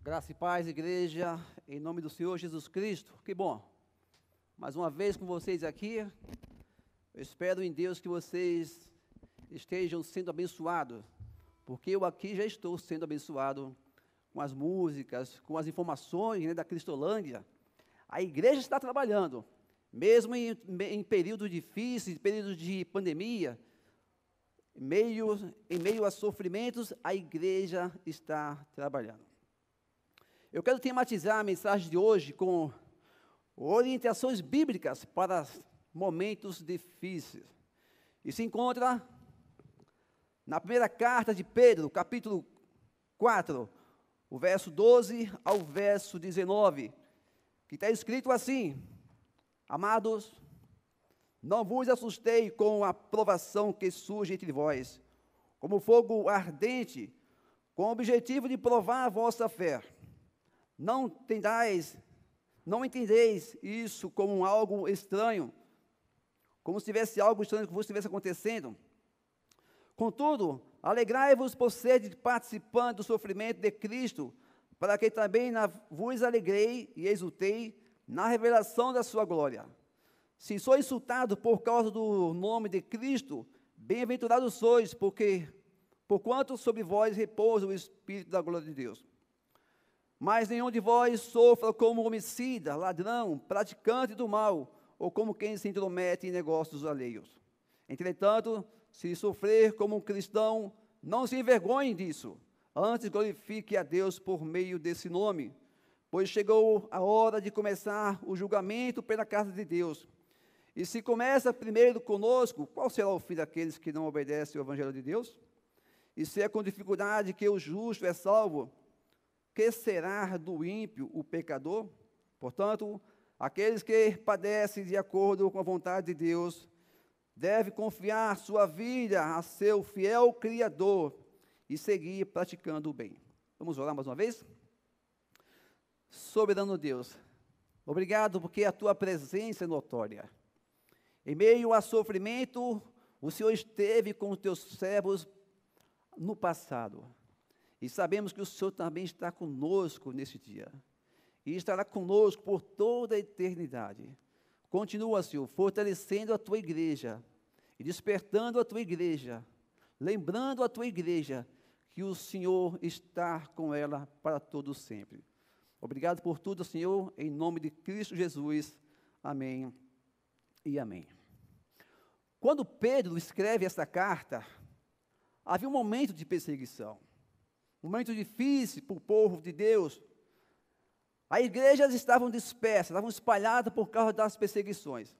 Graça e paz, igreja, em nome do Senhor Jesus Cristo. Que bom, mais uma vez com vocês aqui. Eu espero em Deus que vocês estejam sendo abençoados, porque eu aqui já estou sendo abençoado com as músicas, com as informações né, da Cristolândia. A igreja está trabalhando, mesmo em, em períodos difíceis, períodos de pandemia, meio, em meio a sofrimentos, a igreja está trabalhando. Eu quero tematizar a mensagem de hoje com orientações bíblicas para momentos difíceis. E se encontra na primeira carta de Pedro, capítulo 4, o verso 12 ao verso 19, que está escrito assim: Amados, não vos assustei com a provação que surge entre vós, como fogo ardente, com o objetivo de provar a vossa fé não tendais, não entendeis isso como algo estranho, como se tivesse algo estranho que vos estivesse acontecendo. Contudo, alegrai-vos por ser participante do sofrimento de Cristo, para que também na, vos alegrei e exultei na revelação da sua glória. Se sou insultado por causa do nome de Cristo, bem-aventurados sois, porque porquanto sobre vós repousa o Espírito da glória de Deus. Mas nenhum de vós sofra como homicida, ladrão, praticante do mal, ou como quem se intromete em negócios alheios. Entretanto, se sofrer como um cristão, não se envergonhe disso. Antes glorifique a Deus por meio desse nome, pois chegou a hora de começar o julgamento pela casa de Deus. E se começa primeiro conosco, qual será o fim daqueles que não obedecem ao Evangelho de Deus? E se é com dificuldade que o justo é salvo, que será do ímpio o pecador? Portanto, aqueles que padecem de acordo com a vontade de Deus devem confiar sua vida a seu fiel Criador e seguir praticando o bem. Vamos orar mais uma vez? Soberano Deus, obrigado porque a tua presença é notória. Em meio a sofrimento, o Senhor esteve com os teus servos no passado. E sabemos que o Senhor também está conosco nesse dia. E estará conosco por toda a eternidade. Continua, Senhor, fortalecendo a tua igreja e despertando a tua igreja, lembrando a tua igreja que o Senhor está com ela para todo sempre. Obrigado por tudo, Senhor, em nome de Cristo Jesus. Amém e amém. Quando Pedro escreve esta carta, havia um momento de perseguição momento difícil, para o povo de Deus. As igrejas estavam dispersas, estavam espalhadas por causa das perseguições.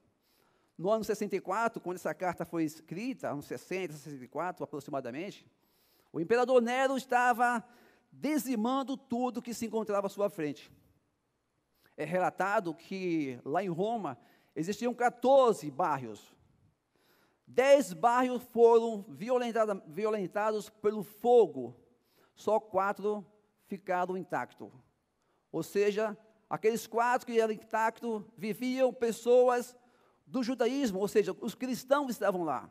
No ano 64, quando essa carta foi escrita, anos 60, 64 aproximadamente, o imperador Nero estava dizimando tudo que se encontrava à sua frente. É relatado que lá em Roma existiam 14 bairros. Dez bairros foram violentados pelo fogo só quatro ficaram intactos. Ou seja, aqueles quatro que eram intactos viviam pessoas do judaísmo, ou seja, os cristãos estavam lá.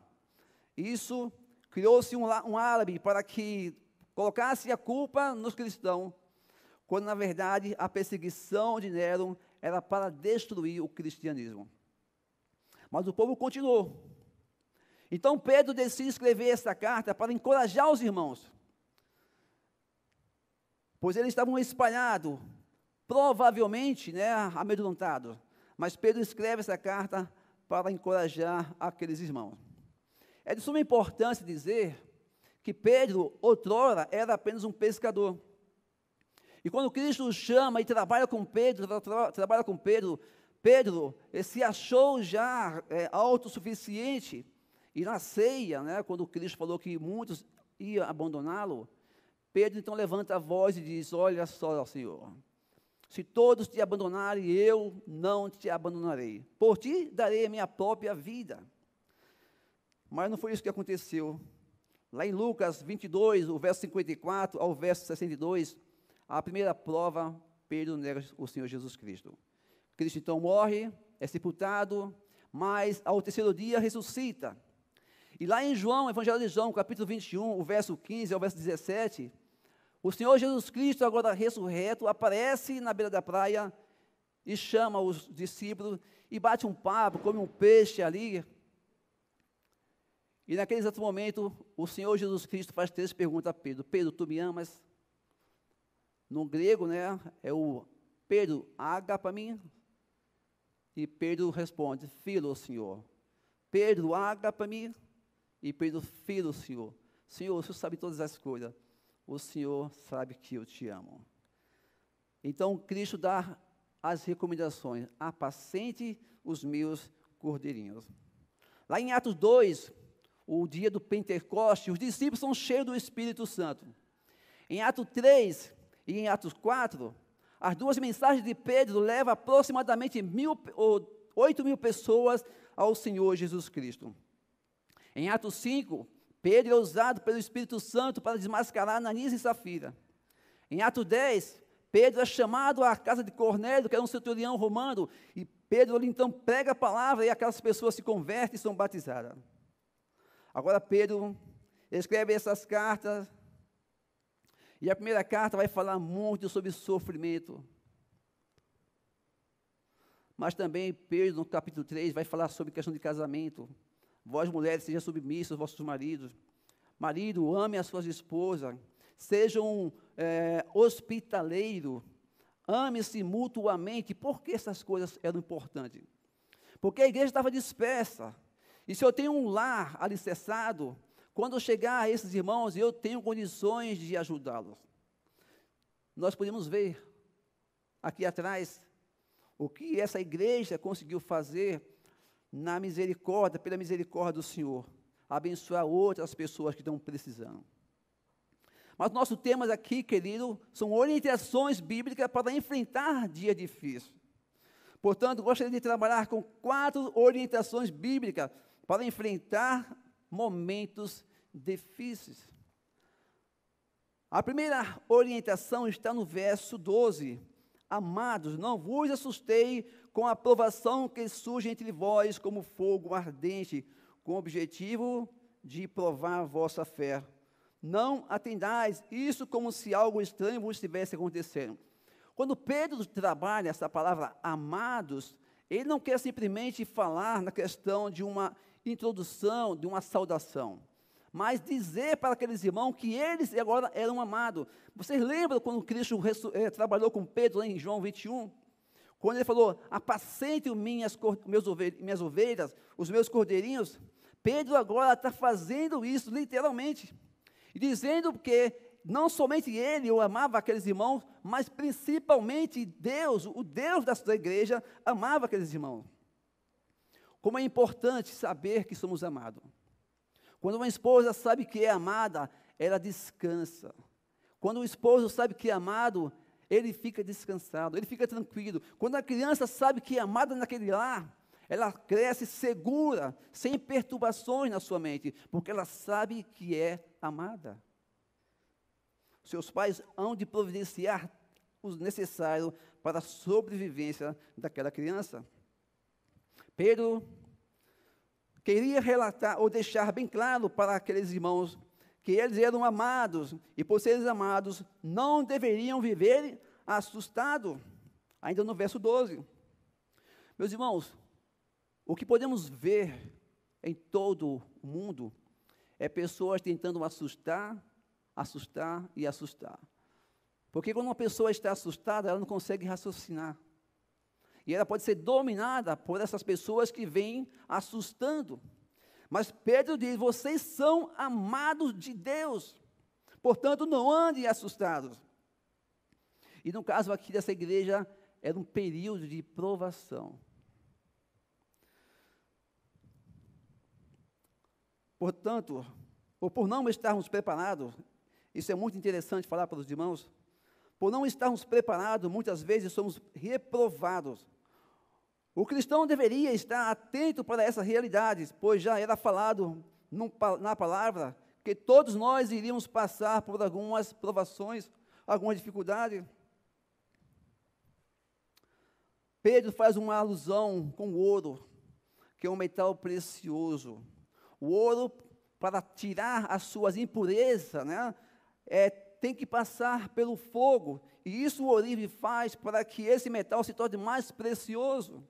Isso criou-se um, um árabe para que colocasse a culpa nos cristãos, quando na verdade a perseguição de Nero era para destruir o cristianismo. Mas o povo continuou. Então Pedro decidiu escrever esta carta para encorajar os irmãos pois eles estavam espalhados, provavelmente né, amedrontados. Mas Pedro escreve essa carta para encorajar aqueles irmãos. É de suma importância dizer que Pedro, outrora, era apenas um pescador. E quando Cristo chama e trabalha com Pedro, tra tra trabalha com Pedro, Pedro eh, se achou já é, autossuficiente. E na ceia, né, quando Cristo falou que muitos iam abandoná-lo, Pedro então levanta a voz e diz: Olha só, Senhor, se todos te abandonarem, eu não te abandonarei. Por ti darei a minha própria vida. Mas não foi isso que aconteceu. Lá em Lucas 22, o verso 54 ao verso 62, a primeira prova, Pedro nega o Senhor Jesus Cristo. Cristo então morre, é sepultado, mas ao terceiro dia ressuscita. E lá em João, Evangelho de João, capítulo 21, o verso 15 ao verso 17, o Senhor Jesus Cristo, agora ressurreto, aparece na beira da praia e chama os discípulos e bate um papo, come um peixe ali. E naquele exato momento, o Senhor Jesus Cristo faz três perguntas a Pedro: Pedro, tu me amas? No grego, né, é o Pedro, haga para mim? E Pedro responde: do Senhor. Pedro, haga para mim? e Pedro filho do Senhor. Senhor, o Senhor sabe todas as coisas. O Senhor sabe que eu te amo. Então Cristo dá as recomendações: apacente os meus cordeirinhos. Lá em Atos 2, o dia do Pentecoste, os discípulos são cheios do Espírito Santo. Em Atos 3 e em Atos 4, as duas mensagens de Pedro levam aproximadamente mil, ou, 8 mil pessoas ao Senhor Jesus Cristo. Em Atos 5, Pedro é usado pelo Espírito Santo para desmascarar Ananias e Safira. Em Atos 10, Pedro é chamado à casa de Cornélio, que era um centurião romano, e Pedro ali então prega a palavra e aquelas pessoas se convertem e são batizadas. Agora Pedro escreve essas cartas, e a primeira carta vai falar muito sobre sofrimento. Mas também Pedro, no capítulo 3, vai falar sobre questão de casamento. Vós, mulheres, sejam submissas aos vossos maridos. Marido, ame as suas esposas. Sejam é, hospitaleiros. Ame-se mutuamente. Por que essas coisas eram importantes? Porque a igreja estava dispersa. E se eu tenho um lar alicerçado, quando eu chegar a esses irmãos, eu tenho condições de ajudá-los. Nós podemos ver aqui atrás o que essa igreja conseguiu fazer na misericórdia, pela misericórdia do Senhor, abençoar outras pessoas que estão precisando. Mas nosso tema aqui, querido, são orientações bíblicas para enfrentar dias difíceis. Portanto, gostaria de trabalhar com quatro orientações bíblicas para enfrentar momentos difíceis. A primeira orientação está no verso 12. Amados, não vos assustei com a provação que surge entre vós como fogo ardente, com o objetivo de provar a vossa fé. Não atendais isso como se algo estranho vos estivesse acontecendo. Quando Pedro trabalha essa palavra amados, ele não quer simplesmente falar na questão de uma introdução, de uma saudação, mas dizer para aqueles irmãos que eles agora eram amados. Vocês lembram quando Cristo é, trabalhou com Pedro em João 21? Quando ele falou, apacente minhas, meus ovelhas, minhas ovelhas, os meus cordeirinhos, Pedro agora está fazendo isso literalmente. E dizendo que não somente ele eu amava aqueles irmãos, mas principalmente Deus, o Deus da sua igreja, amava aqueles irmãos. Como é importante saber que somos amados. Quando uma esposa sabe que é amada, ela descansa. Quando o esposo sabe que é amado, ele fica descansado, ele fica tranquilo. Quando a criança sabe que é amada naquele lar, ela cresce segura, sem perturbações na sua mente, porque ela sabe que é amada. Seus pais hão de providenciar o necessário para a sobrevivência daquela criança. Pedro queria relatar ou deixar bem claro para aqueles irmãos que eles eram amados e, por serem amados, não deveriam viver assustado, ainda no verso 12. Meus irmãos, o que podemos ver em todo o mundo é pessoas tentando assustar, assustar e assustar. Porque quando uma pessoa está assustada, ela não consegue raciocinar. E ela pode ser dominada por essas pessoas que vêm assustando. Mas Pedro diz: vocês são amados de Deus, portanto, não andem assustados. E no caso aqui dessa igreja, era um período de provação. Portanto, ou por não estarmos preparados, isso é muito interessante falar para os irmãos, por não estarmos preparados, muitas vezes somos reprovados. O cristão deveria estar atento para essas realidades, pois já era falado num, na palavra que todos nós iríamos passar por algumas provações, alguma dificuldade. Pedro faz uma alusão com o ouro, que é um metal precioso. O ouro, para tirar as suas impurezas, né, é, tem que passar pelo fogo, e isso o Oribe faz para que esse metal se torne mais precioso.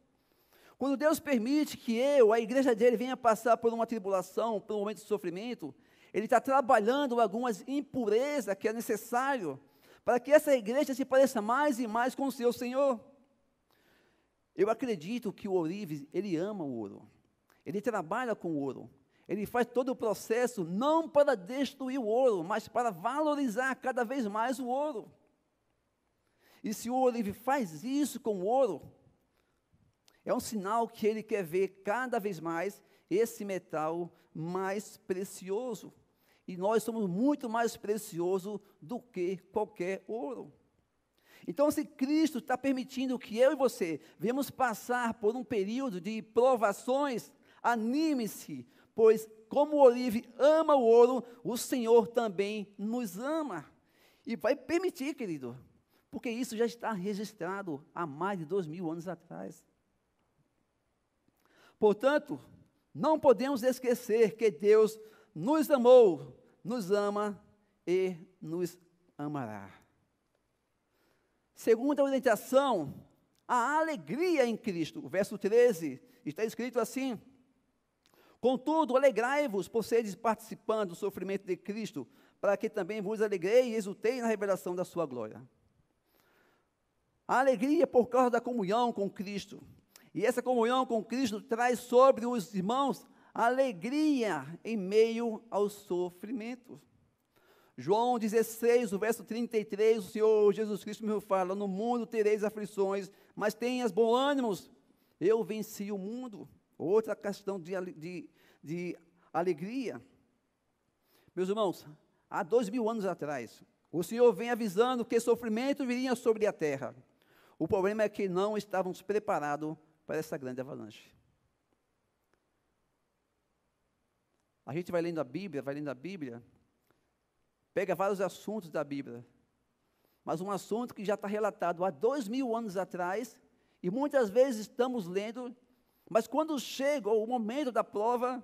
Quando Deus permite que eu, a igreja dele, venha passar por uma tribulação, por um momento de sofrimento, ele está trabalhando algumas impurezas que é necessário para que essa igreja se pareça mais e mais com o seu Senhor. Eu acredito que o Orives, ele ama o ouro. Ele trabalha com o ouro. Ele faz todo o processo não para destruir o ouro, mas para valorizar cada vez mais o ouro. E se o Orive faz isso com o ouro, é um sinal que ele quer ver cada vez mais esse metal mais precioso. E nós somos muito mais precioso do que qualquer ouro. Então, se Cristo está permitindo que eu e você vemos passar por um período de provações, anime-se, pois como o Olive ama o ouro, o Senhor também nos ama. E vai permitir, querido, porque isso já está registrado há mais de dois mil anos atrás. Portanto, não podemos esquecer que Deus nos amou, nos ama e nos amará. Segunda orientação, a alegria em Cristo. O verso 13 está escrito assim: Contudo, alegrai-vos por seres participando do sofrimento de Cristo, para que também vos alegrei e exultei na revelação da sua glória. A alegria é por causa da comunhão com Cristo. E essa comunhão com Cristo traz sobre os irmãos alegria em meio ao sofrimento. João 16, o verso 33, o Senhor Jesus Cristo me fala: No mundo tereis aflições, mas tenhas bom ânimo. Eu venci o mundo. Outra questão de, de, de alegria. Meus irmãos, há dois mil anos atrás, o Senhor vem avisando que sofrimento viria sobre a terra. O problema é que não estávamos preparados para essa grande avalanche. A gente vai lendo a Bíblia, vai lendo a Bíblia, pega vários assuntos da Bíblia, mas um assunto que já está relatado há dois mil anos atrás, e muitas vezes estamos lendo, mas quando chega o momento da prova,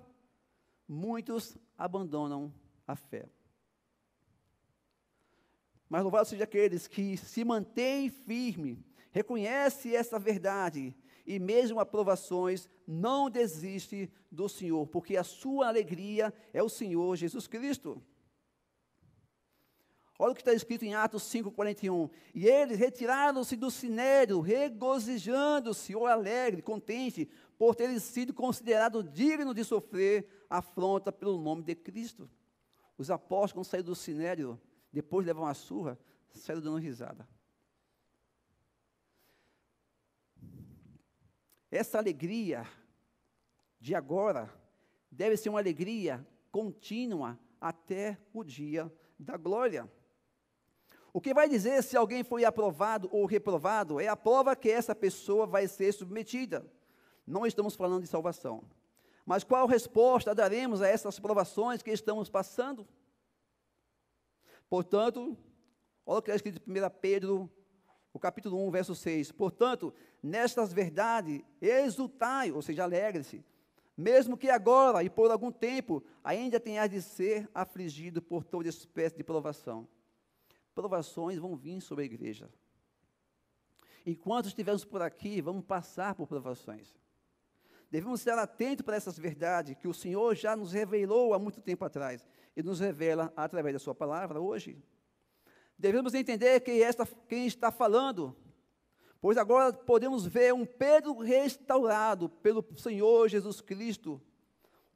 muitos abandonam a fé. Mas louvado seja aqueles que se mantêm firme, reconhece essa verdade e mesmo aprovações não desiste do Senhor, porque a sua alegria é o Senhor Jesus Cristo. Olha o que está escrito em Atos 5,41. E eles retiraram-se do sinédrio, regozijando-se ou alegre, contente, por terem sido considerados dignos de sofrer afronta pelo nome de Cristo. Os apóstolos, quando saíram do sinédrio, depois de levar uma surra, saíram dando risada. Essa alegria de agora deve ser uma alegria contínua até o dia da glória. O que vai dizer se alguém foi aprovado ou reprovado é a prova que essa pessoa vai ser submetida. Não estamos falando de salvação. Mas qual resposta daremos a essas provações que estamos passando? Portanto, olha o que é escrito em 1 Pedro, o capítulo 1, verso 6. Portanto, nestas verdades, exultai, ou seja, alegre-se, mesmo que agora e por algum tempo ainda tenhas de ser afligido por toda espécie de provação provações vão vir sobre a igreja. Enquanto estivermos por aqui, vamos passar por provações. Devemos estar atentos para essas verdades que o Senhor já nos revelou há muito tempo atrás e nos revela através da Sua palavra hoje. Devemos entender esta, quem está falando, pois agora podemos ver um Pedro restaurado pelo Senhor Jesus Cristo,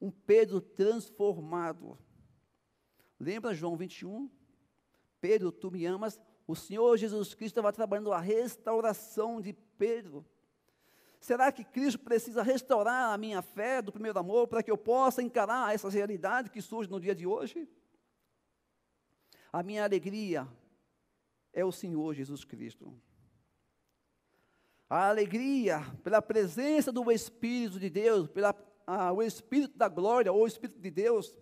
um Pedro transformado. Lembra João 21? Pedro, tu me amas? O Senhor Jesus Cristo estava trabalhando a restauração de Pedro. Será que Cristo precisa restaurar a minha fé do primeiro amor para que eu possa encarar essa realidade que surge no dia de hoje? A minha alegria é o Senhor Jesus Cristo. A alegria pela presença do Espírito de Deus, pela ah, o Espírito da glória ou o Espírito de Deus.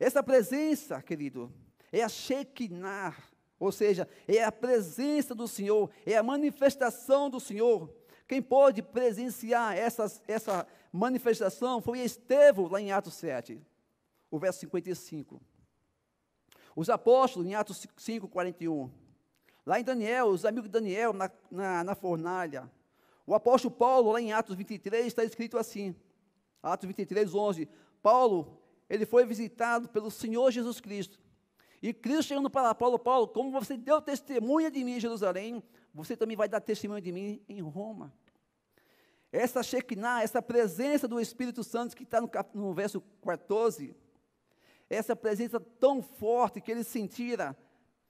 Essa presença, querido, é a Shekinah, ou seja, é a presença do Senhor, é a manifestação do Senhor. Quem pôde presenciar essa, essa manifestação foi Estevão, lá em Atos 7, o verso 55. Os apóstolos, em Atos 5, 41. Lá em Daniel, os amigos de Daniel na, na, na fornalha. O apóstolo Paulo, lá em Atos 23, está escrito assim. Atos 23, 11. Paulo, ele foi visitado pelo Senhor Jesus Cristo e Cristo chegando para Paulo, Paulo, como você deu testemunha de mim em Jerusalém, você também vai dar testemunha de mim em Roma. Essa Shekinah, essa presença do Espírito Santo que está no, no verso 14, essa presença tão forte que ele sentira,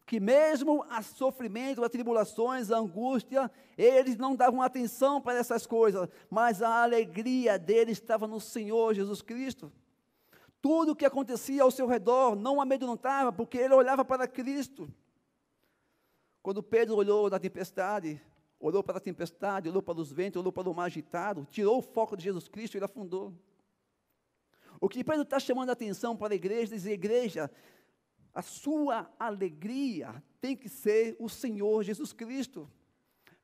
que mesmo a sofrimento, as tribulações, a angústia, eles não davam atenção para essas coisas, mas a alegria deles estava no Senhor Jesus Cristo. Tudo o que acontecia ao seu redor não amedrontava, porque ele olhava para Cristo. Quando Pedro olhou na tempestade, olhou para a tempestade, olhou para os ventos, olhou para o mar agitado, tirou o foco de Jesus Cristo e ele afundou. O que Pedro está chamando a atenção para a igreja, dizer, igreja, a sua alegria tem que ser o Senhor Jesus Cristo.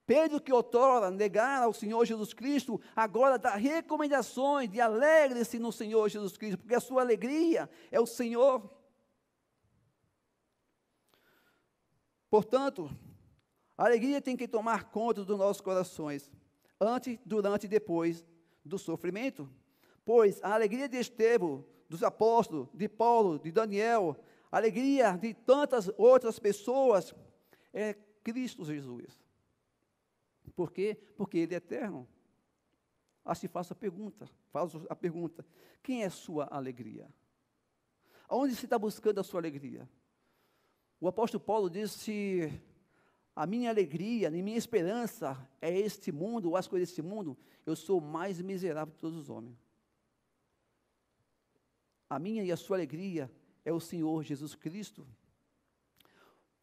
Pedro, que outrora negara ao Senhor Jesus Cristo, agora dá recomendações de alegre-se no Senhor Jesus Cristo, porque a sua alegria é o Senhor. Portanto, a alegria tem que tomar conta dos nossos corações, antes, durante e depois do sofrimento. Pois a alegria de Estevão, dos apóstolos, de Paulo, de Daniel, a alegria de tantas outras pessoas é Cristo Jesus. Por quê? Porque Ele é eterno. Aí ah, se faça a pergunta, faz a pergunta, quem é sua alegria? Aonde se está buscando a sua alegria? O apóstolo Paulo disse, a minha alegria, a minha esperança é este mundo, ou as coisas deste mundo, eu sou o mais miserável de todos os homens. A minha e a sua alegria é o Senhor Jesus Cristo.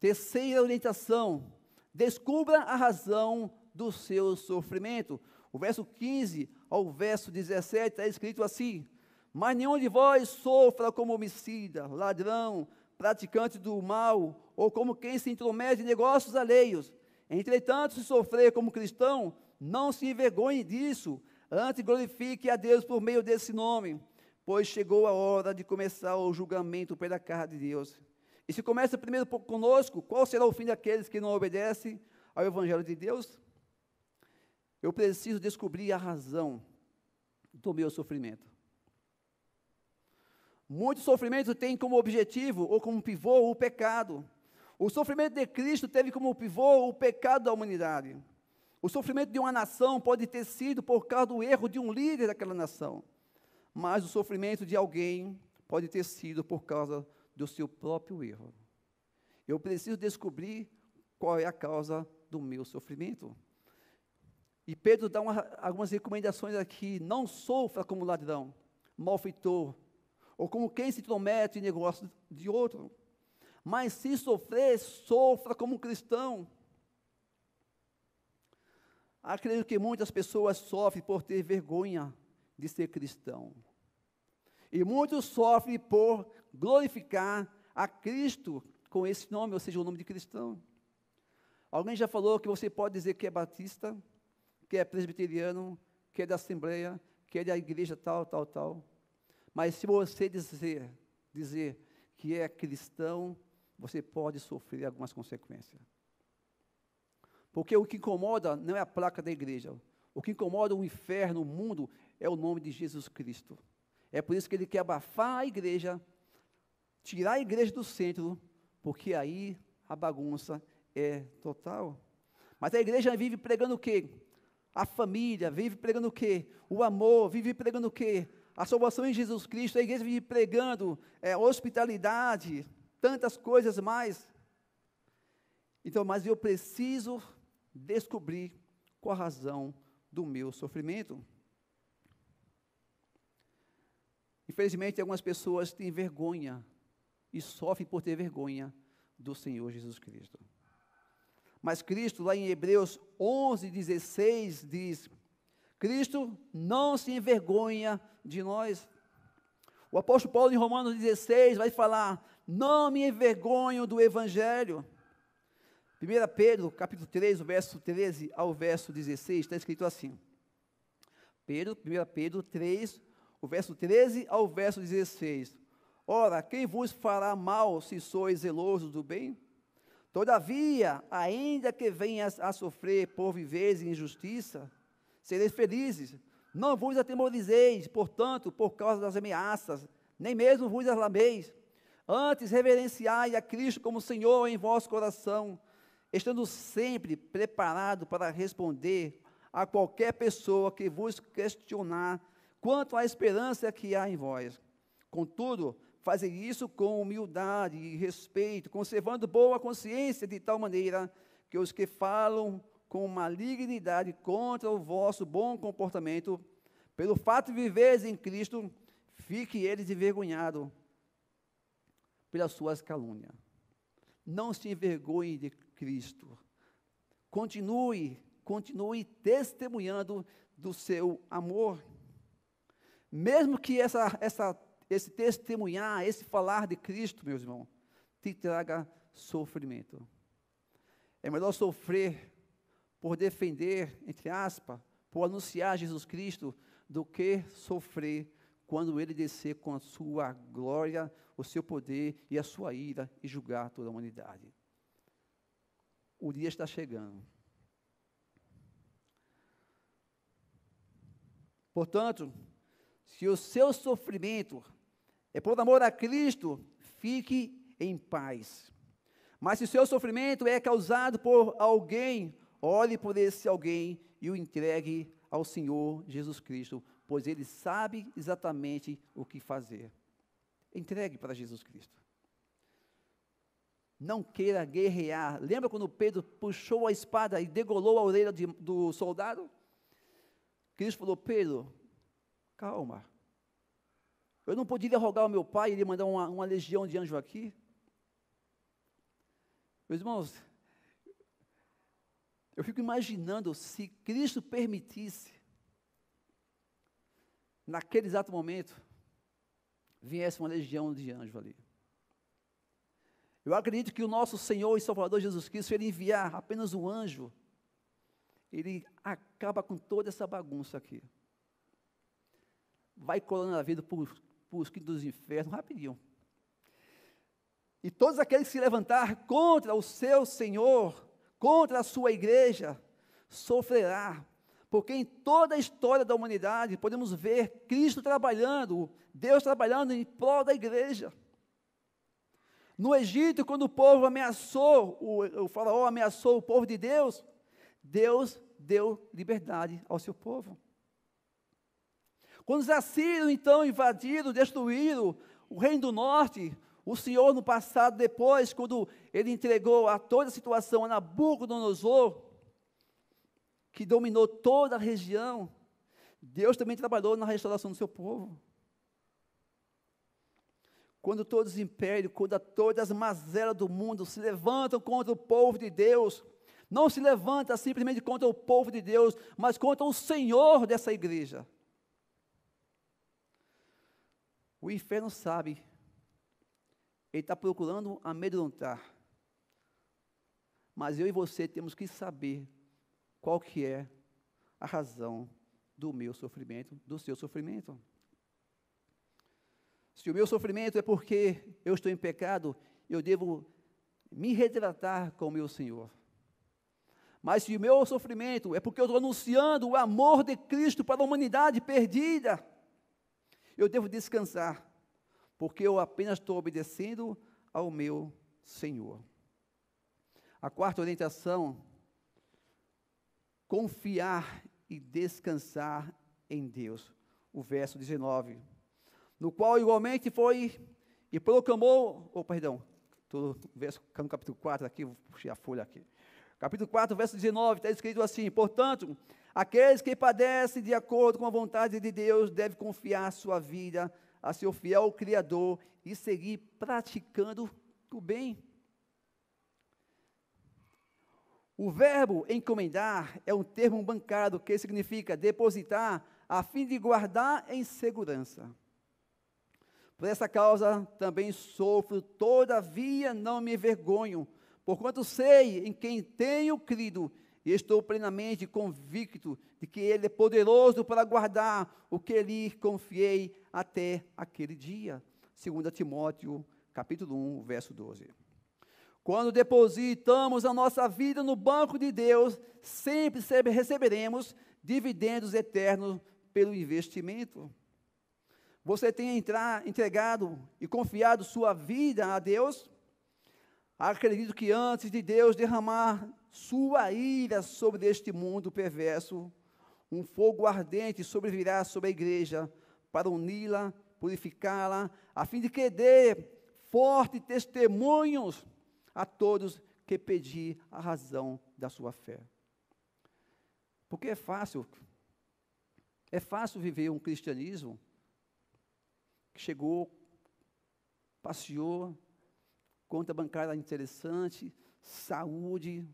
Terceira orientação: descubra a razão do seu sofrimento. O verso 15 ao verso 17 está escrito assim: Mas nenhum de vós sofra como homicida, ladrão, praticante do mal, ou como quem se intromete em negócios alheios. Entretanto, se sofrer como cristão, não se envergonhe disso, antes glorifique a Deus por meio desse nome, pois chegou a hora de começar o julgamento pela cara de Deus. E se começa primeiro conosco, qual será o fim daqueles que não obedecem ao Evangelho de Deus? Eu preciso descobrir a razão do meu sofrimento. Muito sofrimento tem como objetivo ou como pivô o pecado. O sofrimento de Cristo teve como pivô o pecado da humanidade. O sofrimento de uma nação pode ter sido por causa do erro de um líder daquela nação, mas o sofrimento de alguém pode ter sido por causa do seu próprio erro. Eu preciso descobrir qual é a causa do meu sofrimento. E Pedro dá uma, algumas recomendações aqui: não sofra como ladrão, malfeitor, ou como quem se intromete em negócio de outro, mas se sofrer, sofra como cristão. Acredito que muitas pessoas sofrem por ter vergonha de ser cristão. E muitos sofrem por glorificar a Cristo com esse nome, ou seja, o nome de cristão. Alguém já falou que você pode dizer que é batista? que é presbiteriano, que é da Assembleia, que é da igreja tal, tal, tal. Mas se você dizer, dizer que é cristão, você pode sofrer algumas consequências. Porque o que incomoda não é a placa da igreja. O que incomoda o inferno, o mundo, é o nome de Jesus Cristo. É por isso que ele quer abafar a igreja, tirar a igreja do centro, porque aí a bagunça é total. Mas a igreja vive pregando o quê? a família, vive pregando o quê? O amor, vive pregando o quê? A salvação em Jesus Cristo, a igreja vive pregando é, hospitalidade, tantas coisas mais. Então, mas eu preciso descobrir qual a razão do meu sofrimento. Infelizmente, algumas pessoas têm vergonha e sofrem por ter vergonha do Senhor Jesus Cristo. Mas Cristo, lá em Hebreus 11, 16, diz: Cristo não se envergonha de nós. O apóstolo Paulo, em Romanos 16, vai falar: Não me envergonho do Evangelho. 1 Pedro, capítulo 3, verso 13 ao verso 16, está escrito assim. Pedro, 1 Pedro 3, o verso 13 ao verso 16. Ora, quem vos fará mal se sois zeloso do bem? Todavia, ainda que venhas a sofrer por viveres injustiça, sereis felizes. Não vos atemorizeis, portanto, por causa das ameaças, nem mesmo vos alarmeis. Antes, reverenciai a Cristo como Senhor em vosso coração, estando sempre preparado para responder a qualquer pessoa que vos questionar quanto à esperança que há em vós. Contudo, Fazem isso com humildade e respeito, conservando boa consciência de tal maneira que os que falam com malignidade contra o vosso bom comportamento, pelo fato de viveres em Cristo, fique eles envergonhados pelas suas calúnias. Não se envergonhe de Cristo. Continue, continue testemunhando do seu amor. Mesmo que essa, essa esse testemunhar, esse falar de Cristo, meus irmãos, te traga sofrimento. É melhor sofrer por defender, entre aspas, por anunciar Jesus Cristo, do que sofrer quando ele descer com a sua glória, o seu poder e a sua ira e julgar toda a humanidade. O dia está chegando. Portanto, se o seu sofrimento é por amor a Cristo, fique em paz. Mas se o seu sofrimento é causado por alguém, olhe por esse alguém e o entregue ao Senhor Jesus Cristo, pois ele sabe exatamente o que fazer. Entregue para Jesus Cristo. Não queira guerrear. Lembra quando Pedro puxou a espada e degolou a orelha de, do soldado? Cristo falou: Pedro, calma, eu não poderia rogar ao meu pai e ele mandar uma, uma legião de anjos aqui? Meus irmãos, eu fico imaginando se Cristo permitisse, naquele exato momento, viesse uma legião de anjos ali. Eu acredito que o nosso Senhor e Salvador Jesus Cristo, se ele enviar apenas um anjo, ele acaba com toda essa bagunça aqui. Vai a vida por para os quintos dos infernos, rapidinho. E todos aqueles que se levantar contra o seu Senhor, contra a sua igreja, sofrerá. Porque em toda a história da humanidade podemos ver Cristo trabalhando, Deus trabalhando em prol da igreja. No Egito, quando o povo ameaçou, o, o faraó ameaçou o povo de Deus, Deus deu liberdade ao seu povo. Quando os assírios então invadiram, destruíram o reino do norte, o Senhor no passado, depois, quando ele entregou a toda a situação a Nabucodonosor, que dominou toda a região, Deus também trabalhou na restauração do seu povo. Quando todos os impérios, quando todas as mazelas do mundo se levantam contra o povo de Deus, não se levanta simplesmente contra o povo de Deus, mas contra o Senhor dessa igreja. O inferno sabe. Ele está procurando amedrontar. Mas eu e você temos que saber qual que é a razão do meu sofrimento, do seu sofrimento. Se o meu sofrimento é porque eu estou em pecado, eu devo me retratar com o meu Senhor. Mas se o meu sofrimento é porque eu estou anunciando o amor de Cristo para a humanidade perdida, eu devo descansar, porque eu apenas estou obedecendo ao meu Senhor. A quarta orientação, confiar e descansar em Deus. O verso 19, no qual igualmente foi e proclamou, ou oh, perdão, estou no verso, tá no capítulo 4 aqui, vou puxar a folha aqui. Capítulo 4, verso 19, está escrito assim: Portanto, aqueles que padecem de acordo com a vontade de Deus devem confiar sua vida a seu fiel Criador e seguir praticando o bem. O verbo encomendar é um termo bancado que significa depositar a fim de guardar em segurança. Por essa causa também sofro, todavia não me envergonho, Porquanto sei em quem tenho crido e estou plenamente convicto de que Ele é poderoso para guardar o que lhe confiei até aquele dia. 2 Timóteo, capítulo 1, verso 12. Quando depositamos a nossa vida no banco de Deus, sempre receberemos dividendos eternos pelo investimento. Você tem entrar, entregado e confiado sua vida a Deus? Acredito que antes de Deus derramar sua ira sobre este mundo perverso, um fogo ardente sobrevirá sobre a igreja para uni-la, purificá-la, a fim de que dê forte testemunhos a todos que pedir a razão da sua fé. Porque é fácil, é fácil viver um cristianismo que chegou, passeou, conta bancária interessante, saúde,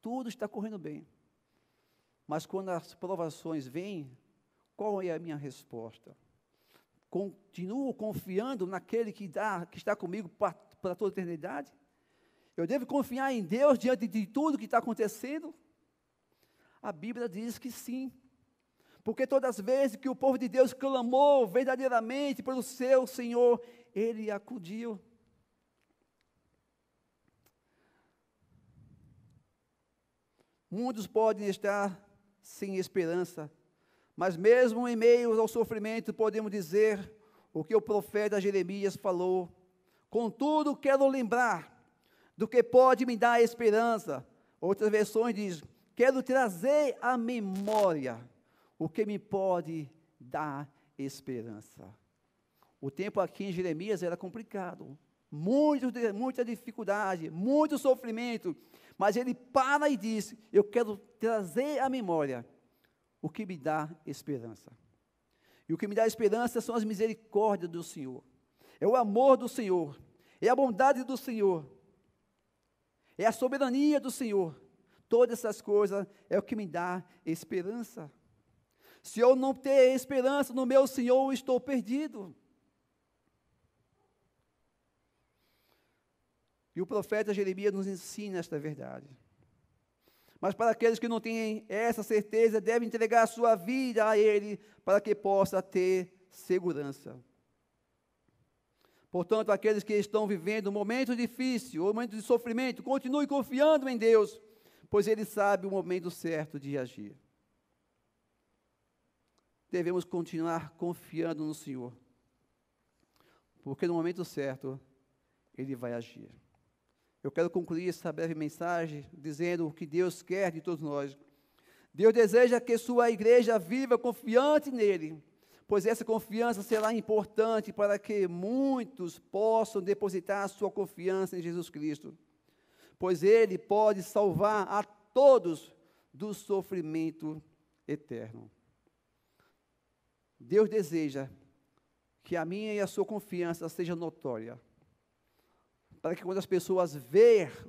tudo está correndo bem. Mas quando as provações vêm, qual é a minha resposta? Continuo confiando naquele que, dá, que está comigo para toda a eternidade? Eu devo confiar em Deus diante de tudo que está acontecendo? A Bíblia diz que sim. Porque todas as vezes que o povo de Deus clamou verdadeiramente pelo seu Senhor, ele acudiu. Muitos podem estar sem esperança, mas mesmo em meio ao sofrimento, podemos dizer o que o profeta Jeremias falou. Contudo, quero lembrar do que pode me dar esperança. Outras versões diz: quero trazer à memória o que me pode dar esperança. O tempo aqui em Jeremias era complicado, muita dificuldade, muito sofrimento. Mas ele para e diz: Eu quero trazer à memória o que me dá esperança. E o que me dá esperança são as misericórdias do Senhor, é o amor do Senhor, é a bondade do Senhor, é a soberania do Senhor. Todas essas coisas é o que me dá esperança. Se eu não ter esperança no meu Senhor, estou perdido. E o profeta Jeremias nos ensina esta verdade. Mas para aqueles que não têm essa certeza, devem entregar a sua vida a Ele para que possa ter segurança. Portanto, aqueles que estão vivendo um momento difícil, um momento de sofrimento, continue confiando em Deus, pois Ele sabe o momento certo de agir. Devemos continuar confiando no Senhor, porque no momento certo Ele vai agir. Eu quero concluir essa breve mensagem dizendo o que Deus quer de todos nós. Deus deseja que sua igreja viva confiante nele, pois essa confiança será importante para que muitos possam depositar sua confiança em Jesus Cristo, pois ele pode salvar a todos do sofrimento eterno. Deus deseja que a minha e a sua confiança seja notória para que quando as pessoas ver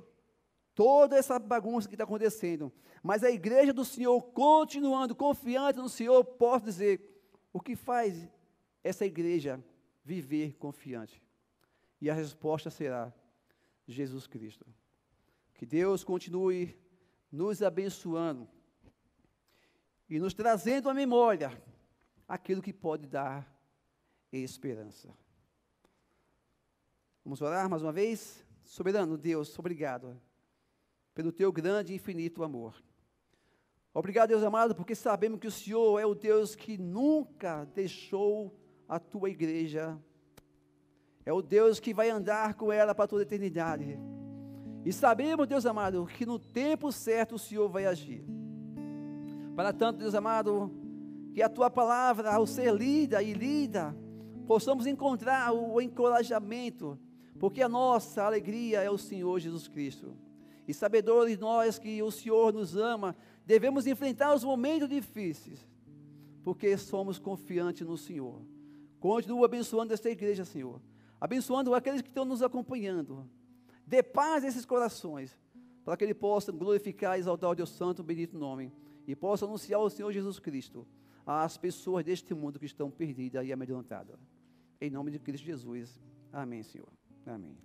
toda essa bagunça que está acontecendo, mas a igreja do Senhor continuando confiante no Senhor, posso dizer, o que faz essa igreja viver confiante? E a resposta será Jesus Cristo. Que Deus continue nos abençoando e nos trazendo à memória aquilo que pode dar esperança. Vamos orar mais uma vez? Soberano Deus, obrigado pelo teu grande e infinito amor. Obrigado, Deus amado, porque sabemos que o Senhor é o Deus que nunca deixou a tua igreja. É o Deus que vai andar com ela para toda a eternidade. E sabemos, Deus amado, que no tempo certo o Senhor vai agir. Para tanto, Deus amado, que a tua palavra, ao ser lida e lida, possamos encontrar o encorajamento porque a nossa alegria é o Senhor Jesus Cristo. E sabedores nós que o Senhor nos ama, devemos enfrentar os momentos difíceis, porque somos confiantes no Senhor. Continua abençoando esta igreja, Senhor. Abençoando aqueles que estão nos acompanhando. Dê paz a esses corações, para que ele possa glorificar e exaltar o Deus Santo, o bendito nome, e possa anunciar o Senhor Jesus Cristo às pessoas deste mundo que estão perdidas e amedrontadas. Em nome de Cristo Jesus. Amém, Senhor. Amém.